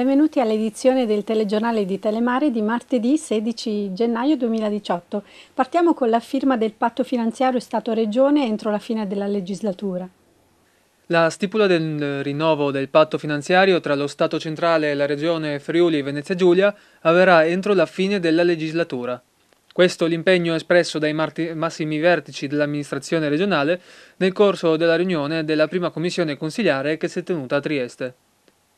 Benvenuti all'edizione del telegiornale di Telemare di martedì 16 gennaio 2018. Partiamo con la firma del patto finanziario Stato-Regione entro la fine della legislatura. La stipula del rinnovo del patto finanziario tra lo Stato centrale e la Regione Friuli Venezia Giulia avverrà entro la fine della legislatura. Questo è l'impegno espresso dai massimi vertici dell'amministrazione regionale nel corso della riunione della prima commissione consiliare che si è tenuta a Trieste.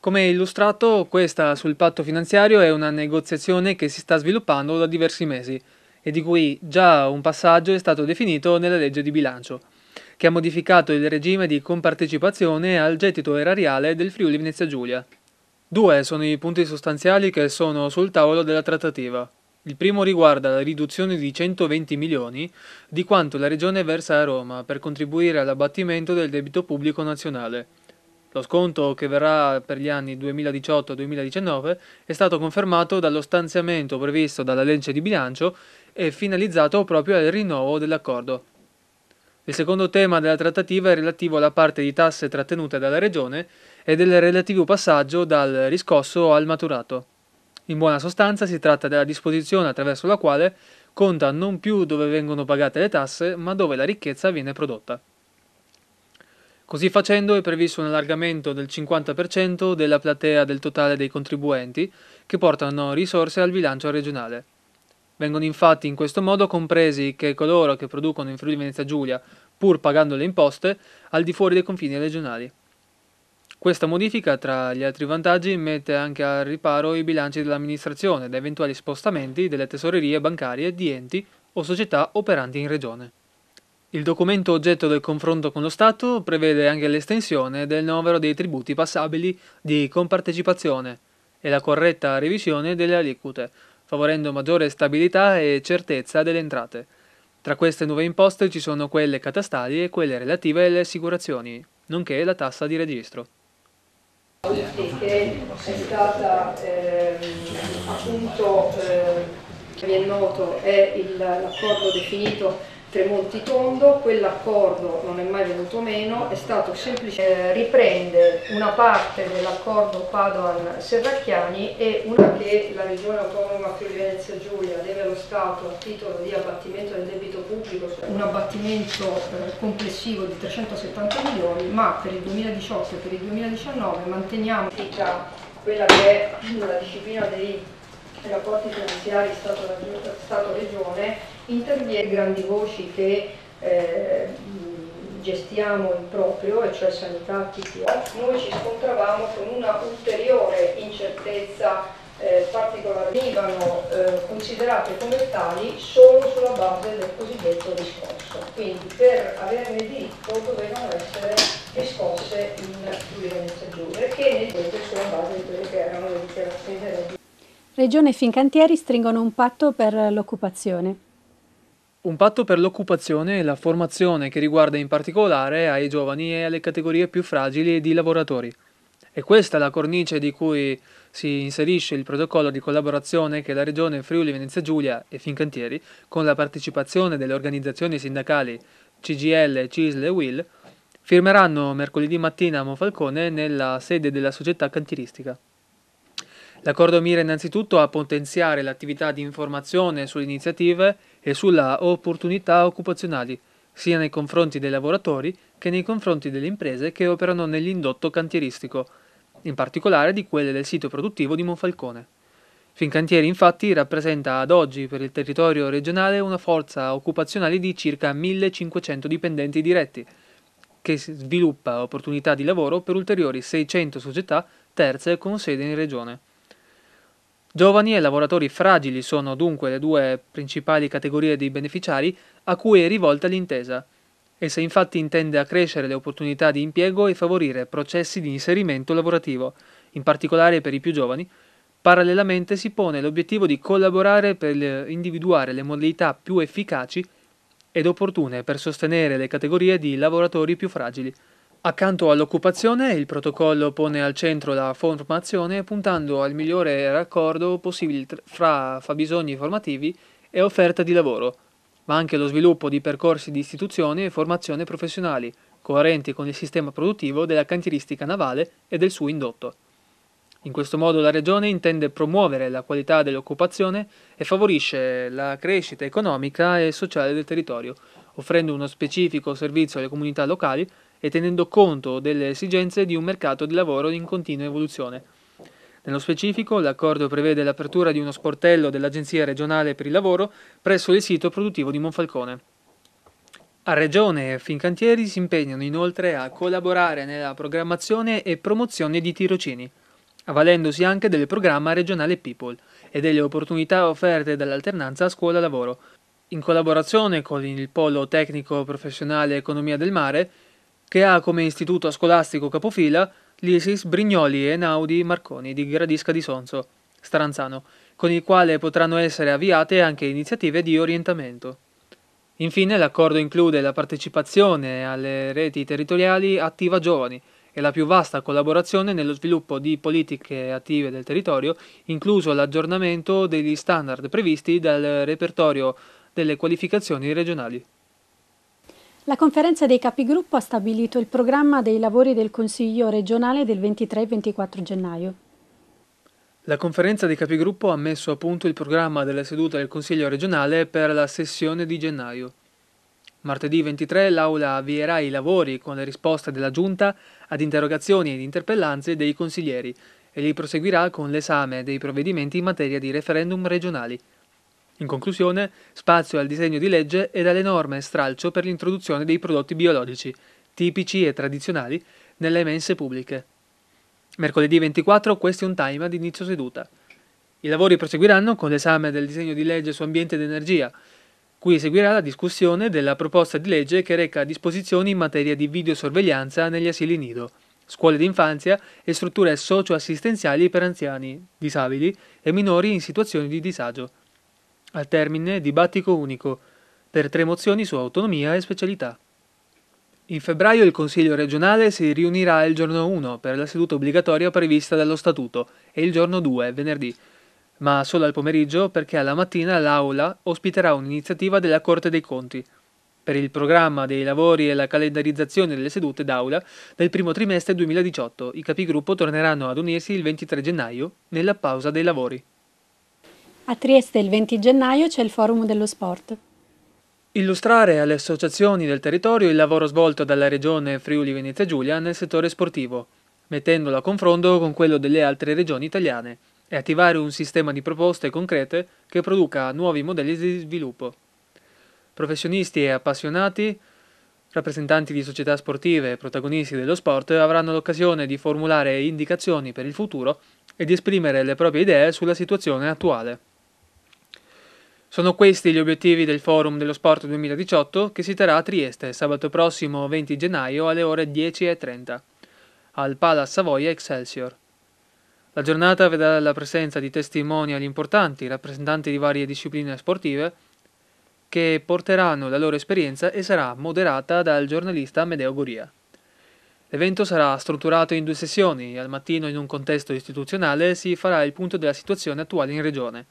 Come illustrato, questa sul patto finanziario è una negoziazione che si sta sviluppando da diversi mesi e di cui già un passaggio è stato definito nella legge di bilancio, che ha modificato il regime di compartecipazione al gettito erariale del Friuli Venezia Giulia. Due sono i punti sostanziali che sono sul tavolo della trattativa. Il primo riguarda la riduzione di 120 milioni di quanto la Regione versa a Roma per contribuire all'abbattimento del debito pubblico nazionale. Lo sconto che verrà per gli anni 2018-2019 è stato confermato dallo stanziamento previsto dalla legge di bilancio e finalizzato proprio al rinnovo dell'accordo. Il secondo tema della trattativa è relativo alla parte di tasse trattenute dalla Regione e del relativo passaggio dal riscosso al maturato. In buona sostanza si tratta della disposizione attraverso la quale conta non più dove vengono pagate le tasse, ma dove la ricchezza viene prodotta. Così facendo è previsto un allargamento del 50% della platea del totale dei contribuenti che portano risorse al bilancio regionale. Vengono infatti in questo modo compresi che coloro che producono in Friuli Venezia Giulia, pur pagando le imposte, al di fuori dei confini regionali. Questa modifica, tra gli altri vantaggi, mette anche al riparo i bilanci dell'amministrazione da eventuali spostamenti delle tesorerie bancarie di enti o società operanti in regione. Il documento oggetto del confronto con lo Stato prevede anche l'estensione del novero dei tributi passabili di compartecipazione e la corretta revisione delle aliquote, favorendo maggiore stabilità e certezza delle entrate. Tra queste nuove imposte ci sono quelle catastali e quelle relative alle assicurazioni, nonché la tassa di registro. Sì, che è stata eh, appunto, eh, vi è noto, è l'accordo definito Tremonti-Tondo, quell'accordo non è mai venuto meno, è stato semplicemente eh, riprende una parte dell'accordo Padoan-Serracchiani e una che la Regione Autonoma Friuli Venezia Giulia deve allo Stato a titolo di abbattimento del debito pubblico, un abbattimento eh, complessivo di 370 milioni, ma per il 2018 e per il 2019 manteniamo quella che è la disciplina dei rapporti finanziari Stato-Regione interviene grandi voci che eh, gestiamo in proprio, e cioè sanità PTA, noi ci scontravamo con una ulteriore incertezza eh, particolare, venivano eh, considerate come tali solo sulla base del cosiddetto discorso, quindi per averne diritto dovevano essere riscosse in pluriennità giure che ne deve sulla base di quelle che erano le dichiarazioni della Regione e Fincantieri stringono un patto per l'occupazione. Un patto per l'occupazione e la formazione che riguarda in particolare ai giovani e alle categorie più fragili di lavoratori. E questa è la cornice di cui si inserisce il protocollo di collaborazione che la Regione Friuli Venezia Giulia e Fincantieri, con la partecipazione delle organizzazioni sindacali CGL, CISL e WIL, firmeranno mercoledì mattina a Monfalcone nella sede della società cantieristica. L'accordo mira innanzitutto a potenziare l'attività di informazione sulle iniziative e sulla opportunità occupazionali, sia nei confronti dei lavoratori che nei confronti delle imprese che operano nell'indotto cantieristico, in particolare di quelle del sito produttivo di Monfalcone. Fincantieri infatti rappresenta ad oggi per il territorio regionale una forza occupazionale di circa 1500 dipendenti diretti, che sviluppa opportunità di lavoro per ulteriori 600 società terze con sede in regione. Giovani e lavoratori fragili sono dunque le due principali categorie di beneficiari a cui è rivolta l'intesa. Essa infatti intende accrescere le opportunità di impiego e favorire processi di inserimento lavorativo, in particolare per i più giovani. Parallelamente si pone l'obiettivo di collaborare per individuare le modalità più efficaci ed opportune per sostenere le categorie di lavoratori più fragili. Accanto all'occupazione, il protocollo pone al centro la formazione puntando al migliore raccordo possibile fra fabbisogni formativi e offerta di lavoro, ma anche lo sviluppo di percorsi di istituzione e formazione professionali, coerenti con il sistema produttivo della cantieristica navale e del suo indotto. In questo modo la Regione intende promuovere la qualità dell'occupazione e favorisce la crescita economica e sociale del territorio, offrendo uno specifico servizio alle comunità locali e tenendo conto delle esigenze di un mercato di lavoro in continua evoluzione. Nello specifico, l'accordo prevede l'apertura di uno sportello dell'Agenzia regionale per il lavoro presso il sito produttivo di Monfalcone. A Regione e Fincantieri si impegnano inoltre a collaborare nella programmazione e promozione di tirocini, avvalendosi anche del programma regionale People e delle opportunità offerte dall'alternanza scuola-lavoro, in collaborazione con il Polo Tecnico Professionale Economia del Mare, che ha come istituto scolastico capofila l'ISIS Brignoli e Naudi Marconi di Gradisca di Sonzo, Stranzano, con il quale potranno essere avviate anche iniziative di orientamento. Infine l'accordo include la partecipazione alle reti territoriali attiva giovani e la più vasta collaborazione nello sviluppo di politiche attive del territorio, incluso l'aggiornamento degli standard previsti dal repertorio delle qualificazioni regionali. La conferenza dei capigruppo ha stabilito il programma dei lavori del Consiglio regionale del 23 24 gennaio. La conferenza dei capigruppo ha messo a punto il programma della seduta del Consiglio regionale per la sessione di gennaio. Martedì 23 l'Aula avvierà i lavori con le risposte della Giunta ad interrogazioni ed interpellanze dei consiglieri e li proseguirà con l'esame dei provvedimenti in materia di referendum regionali. In conclusione, spazio al disegno di legge ed all'enorme stralcio per l'introduzione dei prodotti biologici, tipici e tradizionali, nelle mense pubbliche. Mercoledì 24 question time ad inizio seduta. I lavori proseguiranno con l'esame del disegno di legge su ambiente ed energia, cui seguirà la discussione della proposta di legge che reca disposizioni in materia di videosorveglianza negli asili nido, scuole d'infanzia e strutture socioassistenziali per anziani, disabili e minori in situazioni di disagio al termine dibattito unico, per tre mozioni su autonomia e specialità. In febbraio il Consiglio regionale si riunirà il giorno 1 per la seduta obbligatoria prevista dallo Statuto e il giorno 2, venerdì, ma solo al pomeriggio perché alla mattina l'Aula ospiterà un'iniziativa della Corte dei Conti per il programma dei lavori e la calendarizzazione delle sedute d'Aula del primo trimestre 2018. I capigruppo torneranno ad unirsi il 23 gennaio nella pausa dei lavori. A Trieste il 20 gennaio c'è il Forum dello Sport. Illustrare alle associazioni del territorio il lavoro svolto dalla Regione Friuli Venezia Giulia nel settore sportivo, mettendolo a confronto con quello delle altre regioni italiane e attivare un sistema di proposte concrete che produca nuovi modelli di sviluppo. Professionisti e appassionati, rappresentanti di società sportive e protagonisti dello sport avranno l'occasione di formulare indicazioni per il futuro e di esprimere le proprie idee sulla situazione attuale. Sono questi gli obiettivi del Forum dello Sport 2018 che si terrà a Trieste sabato prossimo 20 gennaio alle ore 10.30 al Palace Savoia Excelsior. La giornata vedrà la presenza di testimonial importanti, rappresentanti di varie discipline sportive, che porteranno la loro esperienza e sarà moderata dal giornalista Amedeo Goria. L'evento sarà strutturato in due sessioni. Al mattino, in un contesto istituzionale, si farà il punto della situazione attuale in regione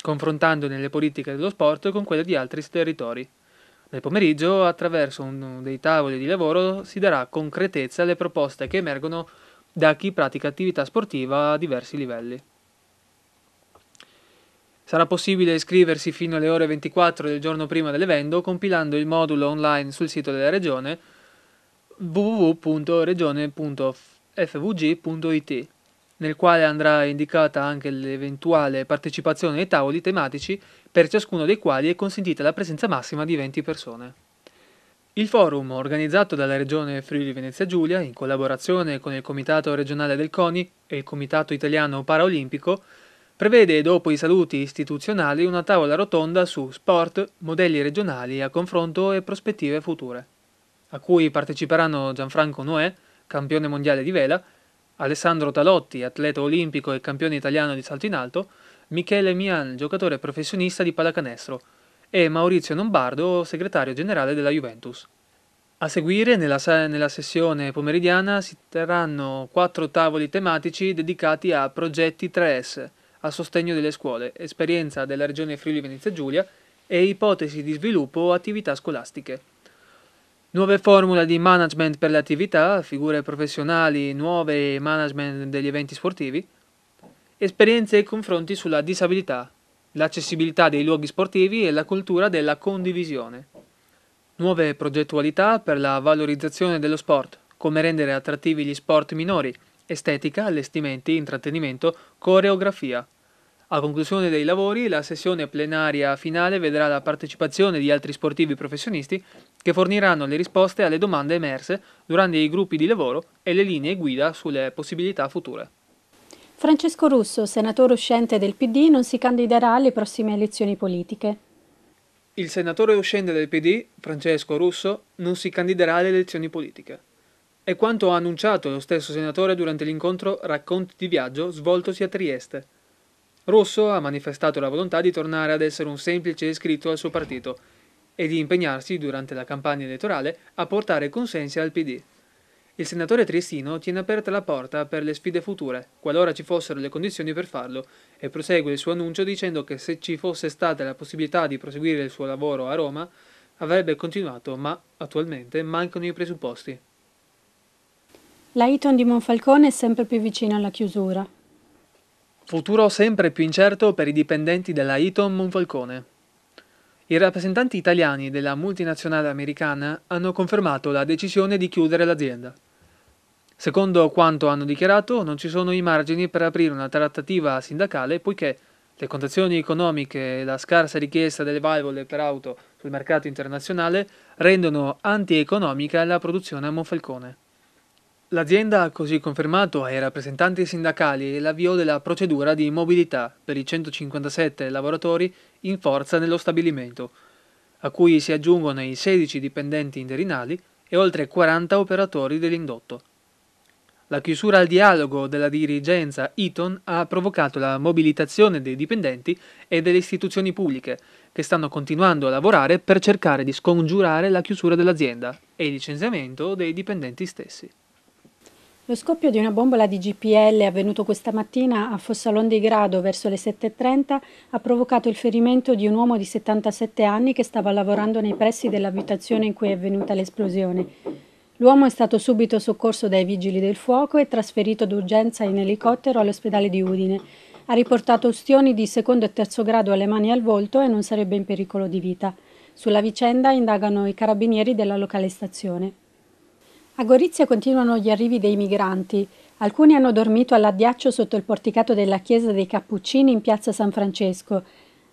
confrontandone le politiche dello sport con quelle di altri territori. Nel pomeriggio, attraverso uno dei tavoli di lavoro, si darà concretezza alle proposte che emergono da chi pratica attività sportiva a diversi livelli. Sarà possibile iscriversi fino alle ore 24 del giorno prima dell'evento compilando il modulo online sul sito della regione www.regione.fvg.it nel quale andrà indicata anche l'eventuale partecipazione ai tavoli tematici, per ciascuno dei quali è consentita la presenza massima di 20 persone. Il forum, organizzato dalla Regione Friuli Venezia Giulia, in collaborazione con il Comitato regionale del CONI e il Comitato italiano paraolimpico, prevede, dopo i saluti istituzionali, una tavola rotonda su sport, modelli regionali a confronto e prospettive future, a cui parteciperanno Gianfranco Noè, campione mondiale di vela, Alessandro Talotti, atleta olimpico e campione italiano di salto in alto, Michele Mian, giocatore professionista di pallacanestro, e Maurizio Lombardo, segretario generale della Juventus. A seguire, nella, nella, sessione pomeridiana, si terranno quattro tavoli tematici dedicati a progetti 3S a sostegno delle scuole, esperienza della regione Friuli Venezia Giulia e ipotesi di sviluppo attività scolastiche. Nuove formule di management per le attività, figure professionali nuove e management degli eventi sportivi, esperienze e confronti sulla disabilità, l'accessibilità dei luoghi sportivi e la cultura della condivisione. Nuove progettualità per la valorizzazione dello sport, come rendere attrattivi gli sport minori, estetica, allestimenti, intrattenimento, coreografia. A conclusione dei lavori, la sessione plenaria finale vedrà la partecipazione di altri sportivi professionisti che forniranno le risposte alle domande emerse durante i gruppi di lavoro e le linee guida sulle possibilità future. Francesco Russo, senatore uscente del PD, non si candiderà alle prossime elezioni politiche. Il senatore uscente del PD, Francesco Russo, non si candiderà alle elezioni politiche. È quanto ha annunciato lo stesso senatore durante l'incontro Racconti di viaggio svoltosi a Trieste. Rosso ha manifestato la volontà di tornare ad essere un semplice iscritto al suo partito e di impegnarsi durante la campagna elettorale a portare consensi al PD. Il senatore Triestino tiene aperta la porta per le sfide future, qualora ci fossero le condizioni per farlo, e prosegue il suo annuncio dicendo che se ci fosse stata la possibilità di proseguire il suo lavoro a Roma, avrebbe continuato, ma attualmente mancano i presupposti. La Iton di Monfalcone è sempre più vicina alla chiusura. Futuro sempre più incerto per i dipendenti della Eaton Monfalcone. I rappresentanti italiani della multinazionale americana hanno confermato la decisione di chiudere l'azienda. Secondo quanto hanno dichiarato, non ci sono i margini per aprire una trattativa sindacale poiché le condizioni economiche e la scarsa richiesta delle valvole per auto sul mercato internazionale rendono antieconomica la produzione a Monfalcone. L'azienda, ha così confermato ai rappresentanti sindacali, l'avvio della procedura di mobilità per i 157 lavoratori in forza nello stabilimento, a cui si aggiungono i 16 dipendenti interinali e oltre 40 operatori dell'indotto. La chiusura al dialogo della dirigenza Eaton ha provocato la mobilitazione dei dipendenti e delle istituzioni pubbliche, che stanno continuando a lavorare per cercare di scongiurare la chiusura dell'azienda e il licenziamento dei dipendenti stessi. Lo scoppio di una bombola di GPL avvenuto questa mattina a Fossalon di Grado verso le 7.30 ha provocato il ferimento di un uomo di 77 anni che stava lavorando nei pressi dell'abitazione in cui è avvenuta l'esplosione. L'uomo è stato subito soccorso dai vigili del fuoco e trasferito d'urgenza in elicottero all'ospedale di Udine. Ha riportato ustioni di secondo e terzo grado alle mani e al volto e non sarebbe in pericolo di vita. Sulla vicenda indagano i carabinieri della locale stazione. A Gorizia continuano gli arrivi dei migranti. Alcuni hanno dormito all'addiaccio sotto il porticato della chiesa dei Cappuccini in piazza San Francesco.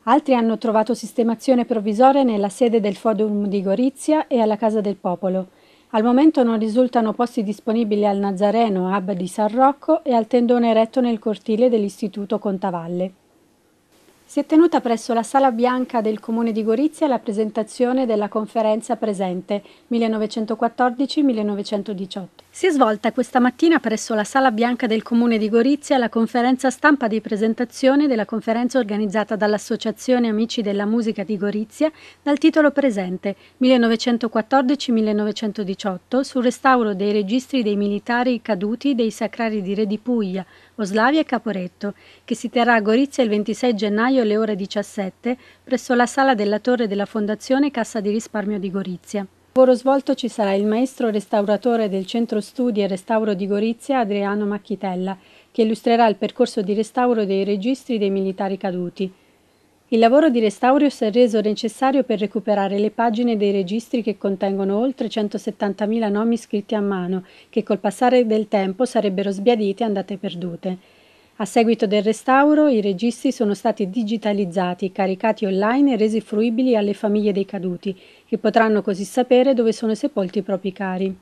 Altri hanno trovato sistemazione provvisoria nella sede del Forum di Gorizia e alla Casa del Popolo. Al momento non risultano posti disponibili al Nazareno, Hub di San Rocco e al tendone eretto nel cortile dell'Istituto Contavalle. Si è tenuta presso la Sala Bianca del Comune di Gorizia la presentazione della conferenza presente 1914-1918. Si è svolta questa mattina presso la Sala Bianca del Comune di Gorizia la conferenza stampa di presentazione della conferenza organizzata dall'Associazione Amici della Musica di Gorizia dal titolo presente 1914-1918 sul restauro dei registri dei militari caduti dei sacrari di Re di Puglia Oslavia e Caporetto, che si terrà a Gorizia il 26 gennaio alle ore 17 presso la sala della torre della Fondazione Cassa di risparmio di Gorizia. Il lavoro svolto ci sarà il maestro restauratore del Centro Studi e Restauro di Gorizia Adriano Macchitella, che illustrerà il percorso di restauro dei registri dei militari caduti. Il lavoro di restauro si è reso necessario per recuperare le pagine dei registri che contengono oltre 170.000 nomi scritti a mano, che col passare del tempo sarebbero sbiaditi e andate perdute. A seguito del restauro, i registri sono stati digitalizzati, caricati online e resi fruibili alle famiglie dei caduti, che potranno così sapere dove sono sepolti i propri cari.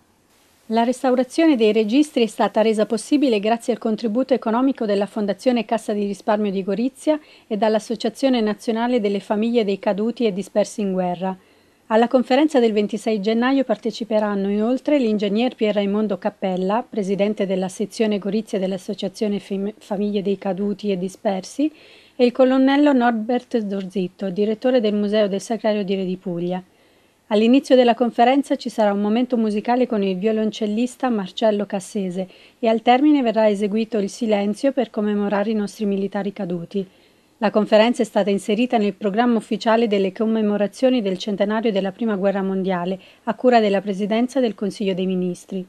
La restaurazione dei registri è stata resa possibile grazie al contributo economico della Fondazione Cassa di risparmio di Gorizia e dall'Associazione nazionale delle famiglie dei caduti e dispersi in guerra. Alla conferenza del 26 gennaio parteciperanno inoltre l'ingegner Pier Raimondo Cappella, presidente della sezione Gorizia dell'Associazione Famiglie dei Caduti e Dispersi, e il colonnello Norbert Dorzitto, direttore del Museo del Sacrario di Re di Puglia. All'inizio della conferenza ci sarà un momento musicale con il violoncellista Marcello Cassese e al termine verrà eseguito il silenzio per commemorare i nostri militari caduti. La conferenza è stata inserita nel programma ufficiale delle commemorazioni del centenario della Prima Guerra Mondiale, a cura della Presidenza del Consiglio dei Ministri.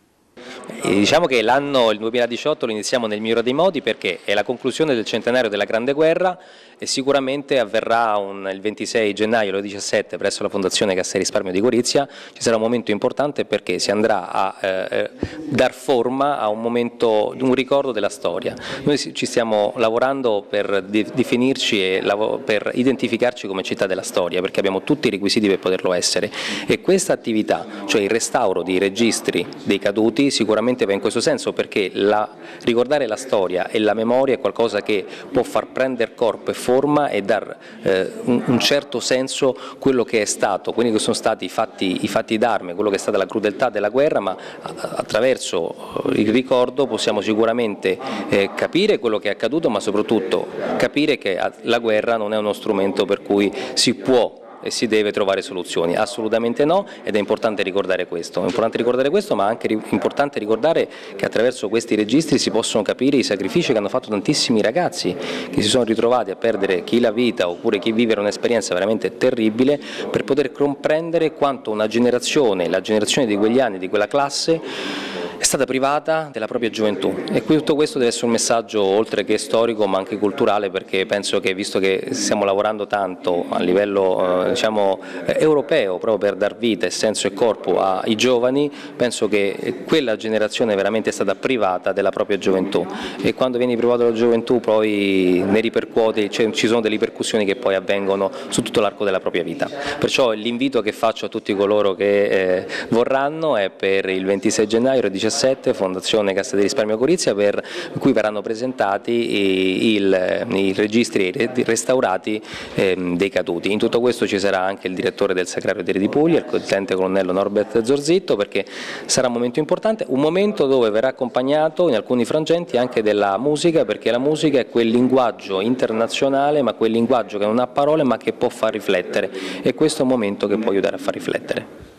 Diciamo che l'anno, il 2018, lo iniziamo nel migliore dei modi perché è la conclusione del centenario della Grande Guerra e sicuramente avverrà un, il 26 gennaio alle 17 presso la Fondazione Cassa Risparmio di Gorizia, ci sarà un momento importante perché si andrà a eh, eh, dar forma a un momento, un ricordo della storia. Noi ci stiamo lavorando per definirci e per identificarci come città della storia perché abbiamo tutti i requisiti per poterlo essere e questa attività, cioè il restauro dei registri dei caduti, sicuramente va in questo senso perché la, ricordare la storia e la memoria è qualcosa che può far prendere corpo e forma e dar eh, un, un, certo senso quello che è stato, quelli che sono stati i fatti, fatti d'arme, quello che è stata la crudeltà della guerra, ma eh, attraverso eh, il ricordo possiamo sicuramente eh, capire quello che è accaduto, ma soprattutto capire che eh, la guerra non è uno strumento per cui si può e si deve trovare soluzioni, assolutamente no ed è importante ricordare questo, è importante ricordare questo ma anche importante ricordare che attraverso questi registri si possono capire i sacrifici che hanno fatto tantissimi ragazzi che si sono ritrovati a perdere chi la vita oppure chi vivere un'esperienza veramente terribile per poter comprendere quanto una generazione, la generazione di quegli anni, di quella classe è stata privata della propria gioventù e tutto questo deve essere un messaggio oltre che storico ma anche culturale perché penso che visto che stiamo lavorando tanto a livello eh, diciamo, eh, europeo proprio per dar vita e senso e corpo ai giovani penso che quella generazione veramente è stata privata della propria gioventù e quando vieni privato della gioventù poi ne ripercuote, cioè, ci sono delle ripercussioni che poi avvengono su tutto l'arco della propria vita. Perciò l'invito che faccio a tutti coloro che eh, vorranno è per il 26 gennaio e 2017 Fondazione Cassa di Risparmio Gorizia per cui verranno presentati il, i registri restaurati ehm, dei caduti. In tutto questo ci sarà anche il direttore del Sacrario di Puglia, il contente colonnello Norbert Zorzitto perché sarà un momento importante, un momento dove verrà accompagnato in alcuni frangenti anche della musica perché la musica è quel linguaggio internazionale ma quel linguaggio che non ha parole ma che può far riflettere e questo è un momento che può aiutare a far riflettere.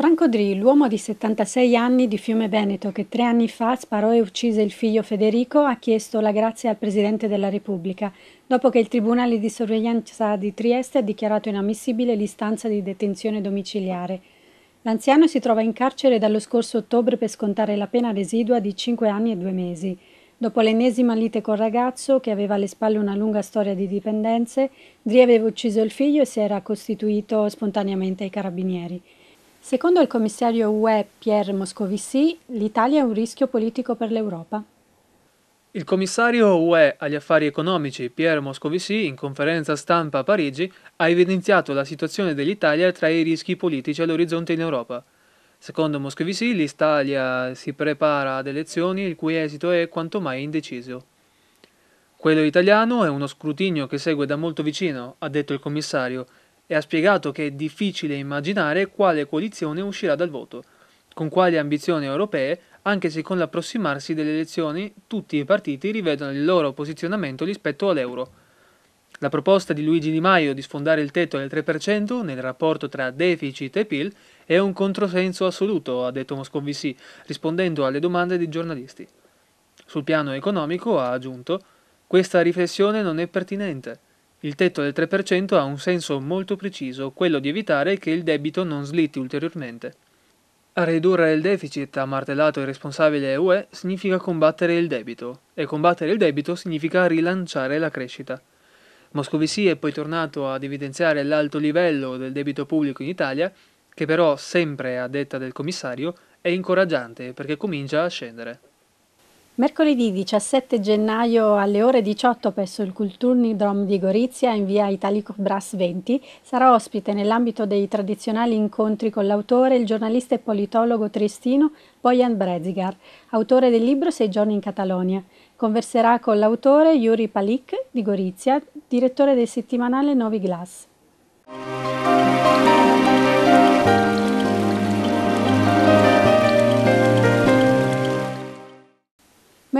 Franco Dri, l'uomo di 76 anni di Fiume Veneto che tre anni fa sparò e uccise il figlio Federico, ha chiesto la grazia al Presidente della Repubblica, dopo che il Tribunale di Sorveglianza di Trieste ha dichiarato inammissibile l'istanza di detenzione domiciliare. L'anziano si trova in carcere dallo scorso ottobre per scontare la pena residua di 5 anni e 2 mesi. Dopo l'ennesima lite col ragazzo, che aveva alle spalle una lunga storia di dipendenze, Dri aveva ucciso il figlio e si era costituito spontaneamente ai carabinieri. Secondo il commissario UE Pierre Moscovici, l'Italia è un rischio politico per l'Europa. Il commissario UE agli affari economici Pierre Moscovici, in conferenza stampa a Parigi, ha evidenziato la situazione dell'Italia tra i rischi politici all'orizzonte in Europa. Secondo Moscovici, l'Italia si prepara ad elezioni il cui esito è quanto mai indeciso. Quello italiano è uno scrutinio che segue da molto vicino, ha detto il commissario, e ha spiegato che è difficile immaginare quale coalizione uscirà dal voto, con quali ambizioni europee, anche se con l'approssimarsi delle elezioni tutti i partiti rivedono il loro posizionamento rispetto all'euro. La proposta di Luigi Di Maio di sfondare il tetto del 3% nel rapporto tra deficit e PIL è un controsenso assoluto, ha detto Moscovici, rispondendo alle domande dei giornalisti. Sul piano economico, ha aggiunto, questa riflessione non è pertinente. Il tetto del 3% ha un senso molto preciso, quello di evitare che il debito non slitti ulteriormente. A ridurre il deficit, ha martellato il responsabile UE, significa combattere il debito, e combattere il debito significa rilanciare la crescita. Moscovici è poi tornato ad evidenziare l'alto livello del debito pubblico in Italia, che però, sempre a detta del commissario, è incoraggiante perché comincia a scendere. Mercoledì 17 gennaio alle ore 18 presso il Kulturnidrom di Gorizia in via Italico Brass 20 sarà ospite nell'ambito dei tradizionali incontri con l'autore, il giornalista e politologo triestino Bojan Brezigar, autore del libro Sei giorni in Catalogna. Converserà con l'autore Yuri Palik di Gorizia, direttore del settimanale Novi Glass.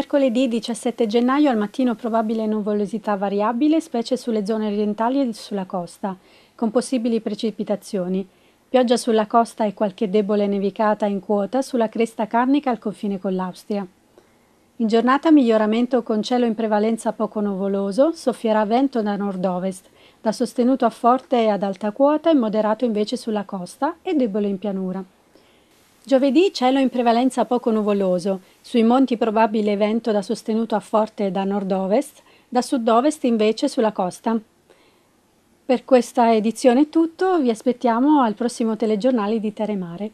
Mercoledì 17 gennaio al mattino probabile nuvolosità variabile, specie sulle zone orientali e sulla costa, con possibili precipitazioni. Pioggia sulla costa e qualche debole nevicata in quota sulla cresta carnica al confine con l'Austria. In giornata miglioramento con cielo in prevalenza poco nuvoloso, soffierà vento da nord-ovest, da sostenuto a forte e ad alta quota e moderato invece sulla costa e debole in pianura. Giovedì cielo in prevalenza poco nuvoloso, sui monti probabile vento da sostenuto a forte da nord-ovest, da sud-ovest invece sulla costa. Per questa edizione è tutto, vi aspettiamo al prossimo telegiornale di Teremare.